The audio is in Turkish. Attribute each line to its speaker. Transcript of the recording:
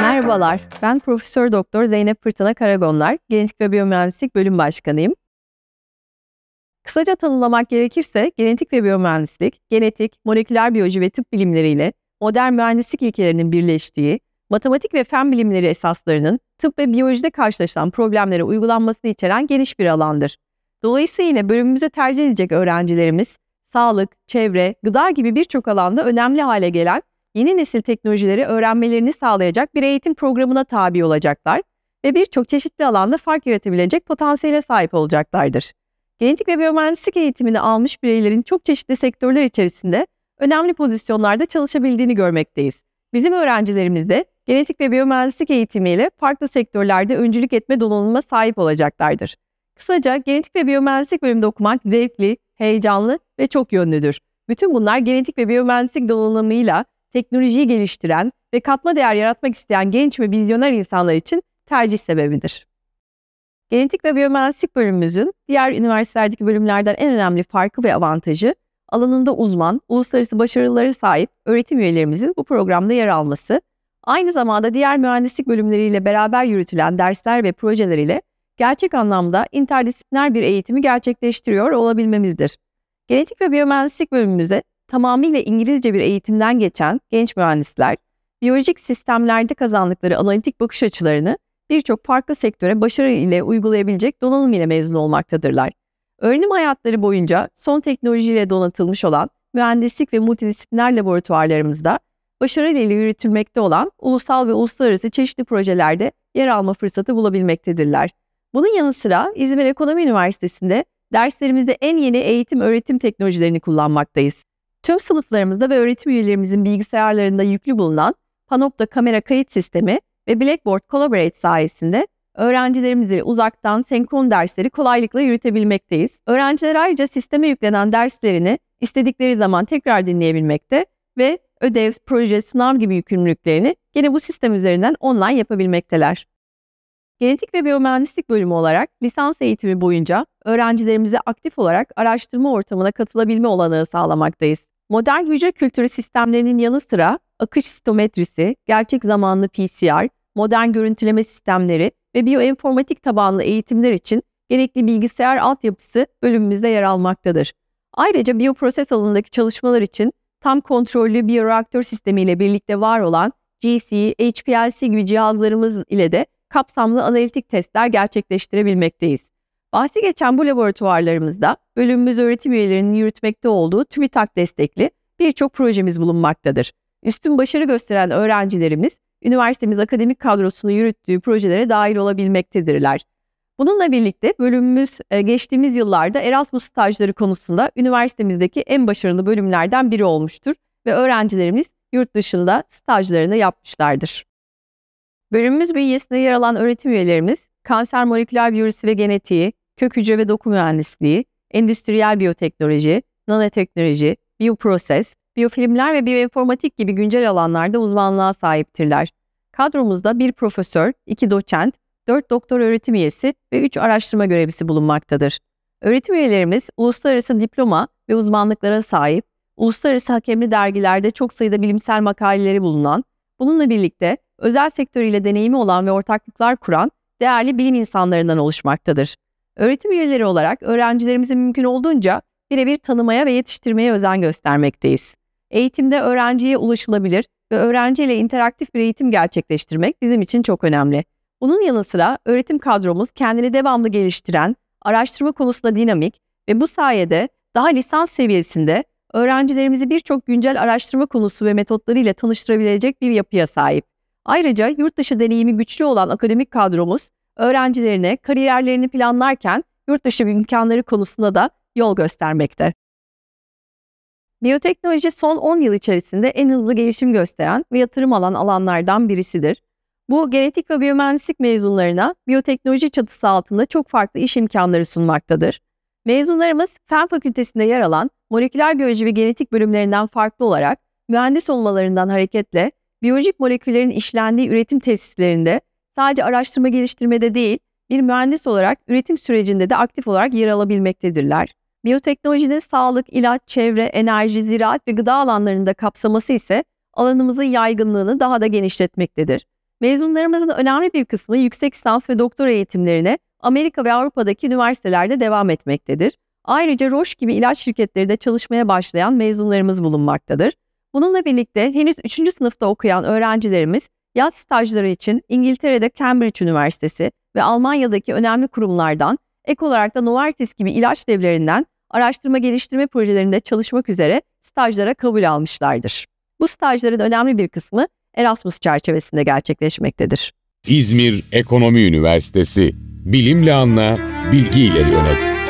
Speaker 1: Merhabalar, ben Profesör Doktor Zeynep Fırtına Karagonlar, Genetik ve Biyomühendislik Bölüm Başkanıyım. Kısaca tanımlamak gerekirse genetik ve biyomühendislik, genetik, moleküler biyoloji ve tıp bilimleriyle modern mühendislik ilkelerinin birleştiği, matematik ve fen bilimleri esaslarının tıp ve biyolojide karşılaşılan problemlere uygulanmasını içeren geniş bir alandır. Dolayısıyla bölümümüze tercih edecek öğrencilerimiz, sağlık, çevre, gıda gibi birçok alanda önemli hale gelen yeni nesil teknolojileri öğrenmelerini sağlayacak bir eğitim programına tabi olacaklar ve birçok çeşitli alanda fark yaratabilecek potansiyele sahip olacaklardır. Genetik ve biyomühendislik eğitimini almış bireylerin çok çeşitli sektörler içerisinde önemli pozisyonlarda çalışabildiğini görmekteyiz. Bizim öğrencilerimiz de genetik ve biyomühendislik eğitimiyle farklı sektörlerde öncülük etme donanımına sahip olacaklardır. Kısaca genetik ve biyomühendislik bölümünde okumak zevkli, heyecanlı ve çok yönlüdür. Bütün bunlar genetik ve biyomühendislik donanımıyla teknolojiyi geliştiren ve katma değer yaratmak isteyen genç ve vizyoner insanlar için tercih sebebidir. Genetik ve biyomühendislik bölümümüzün diğer üniversitelerdeki bölümlerden en önemli farkı ve avantajı alanında uzman, uluslararası başarılara sahip öğretim üyelerimizin bu programda yer alması, aynı zamanda diğer mühendislik bölümleriyle beraber yürütülen dersler ve projeler ile gerçek anlamda interdisipliner bir eğitimi gerçekleştiriyor olabilmemizdir. Genetik ve biyomühendislik bölümümüze tamamıyla İngilizce bir eğitimden geçen genç mühendisler, biyolojik sistemlerde kazandıkları analitik bakış açılarını birçok farklı sektöre başarı ile uygulayabilecek donanım ile mezun olmaktadırlar. Öğrenim hayatları boyunca son teknolojiyle donatılmış olan mühendislik ve multidisipliner laboratuvarlarımızda başarıyla yürütülmekte olan ulusal ve uluslararası çeşitli projelerde yer alma fırsatı bulabilmektedirler. Bunun yanı sıra İzmir Ekonomi Üniversitesi'nde derslerimizde en yeni eğitim öğretim teknolojilerini kullanmaktayız. Tüm sınıflarımızda ve öğretim üyelerimizin bilgisayarlarında yüklü bulunan Panopta kamera kayıt sistemi ve Blackboard Collaborate sayesinde öğrencilerimizi uzaktan senkron dersleri kolaylıkla yürütebilmekteyiz. Öğrenciler ayrıca sisteme yüklenen derslerini istedikleri zaman tekrar dinleyebilmekte ve ödev, proje, sınav gibi yükümlülüklerini gene bu sistem üzerinden online yapabilmekteler. Genetik ve Biyomühendislik bölümü olarak lisans eğitimi boyunca öğrencilerimize aktif olarak araştırma ortamına katılabilme olanağı sağlamaktayız. Modern hücre kültürü sistemlerinin yanı sıra akış sitometrisi, gerçek zamanlı PCR, modern görüntüleme sistemleri ve bioinformatik tabanlı eğitimler için gerekli bilgisayar altyapısı bölümümüzde yer almaktadır. Ayrıca biyoproses alanındaki çalışmalar için tam kontrollü biyoreaktör sistemi ile birlikte var olan GC, HPLC gibi cihazlarımız ile de kapsamlı analitik testler gerçekleştirebilmekteyiz. Bahsi geçen bu laboratuvarlarımızda bölümümüz öğretim üyelerinin yürütmekte olduğu TÜBİTAK destekli birçok projemiz bulunmaktadır. Üstün başarı gösteren öğrencilerimiz üniversitemiz akademik kadrosunu yürüttüğü projelere dahil olabilmektedirler. Bununla birlikte bölümümüz e, geçtiğimiz yıllarda Erasmus stajları konusunda üniversitemizdeki en başarılı bölümlerden biri olmuştur ve öğrencilerimiz yurt dışında stajlarını yapmışlardır. Bölümümüz bünyesinde yer alan öğretim üyelerimiz kanser moleküler biyolojisi ve genetiği, kök hücre ve doku mühendisliği, endüstriyel biyoteknoloji, nanoteknoloji, biyoproses, biyofilmler ve biyoinformatik gibi güncel alanlarda uzmanlığa sahiptirler. Kadromuzda bir profesör, iki doçent, dört doktor öğretim üyesi ve üç araştırma görevlisi bulunmaktadır. Öğretim üyelerimiz uluslararası diploma ve uzmanlıklara sahip, uluslararası hakemli dergilerde çok sayıda bilimsel makaleleri bulunan, bununla birlikte özel sektörüyle deneyimi olan ve ortaklıklar kuran değerli bilim insanlarından oluşmaktadır. Öğretim üyeleri olarak öğrencilerimizi mümkün olduğunca birebir tanımaya ve yetiştirmeye özen göstermekteyiz. Eğitimde öğrenciye ulaşılabilir ve öğrenciyle interaktif bir eğitim gerçekleştirmek bizim için çok önemli. Bunun yanı sıra öğretim kadromuz kendini devamlı geliştiren, araştırma konusunda dinamik ve bu sayede daha lisans seviyesinde öğrencilerimizi birçok güncel araştırma konusu ve metotlarıyla tanıştırabilecek bir yapıya sahip. Ayrıca yurt dışı deneyimi güçlü olan akademik kadromuz öğrencilerine kariyerlerini planlarken yurt dışı imkanları konusunda da yol göstermekte. Biyoteknoloji son 10 yıl içerisinde en hızlı gelişim gösteren ve yatırım alan alanlardan birisidir. Bu genetik ve biyomühendislik mezunlarına biyoteknoloji çatısı altında çok farklı iş imkanları sunmaktadır. Mezunlarımız Fen Fakültesinde yer alan moleküler biyoloji ve genetik bölümlerinden farklı olarak mühendis olmalarından hareketle biyolojik moleküllerin işlendiği üretim tesislerinde sadece araştırma geliştirmede değil, bir mühendis olarak üretim sürecinde de aktif olarak yer alabilmektedirler. Biyoteknolojinin sağlık, ilaç, çevre, enerji, ziraat ve gıda alanlarında kapsaması ise alanımızın yaygınlığını daha da genişletmektedir. Mezunlarımızın önemli bir kısmı yüksek lisans ve doktora eğitimlerine Amerika ve Avrupa'daki üniversitelerde devam etmektedir. Ayrıca Roche gibi ilaç şirketleri de çalışmaya başlayan mezunlarımız bulunmaktadır. Bununla birlikte henüz 3. sınıfta okuyan öğrencilerimiz Yaz stajları için İngiltere'de Cambridge Üniversitesi ve Almanya'daki önemli kurumlardan, ek olarak da Novartis gibi ilaç devlerinden araştırma geliştirme projelerinde çalışmak üzere stajlara kabul almışlardır. Bu stajların önemli bir kısmı Erasmus çerçevesinde gerçekleşmektedir. İzmir Ekonomi Üniversitesi Bilimle anla, bilgiyle yönet.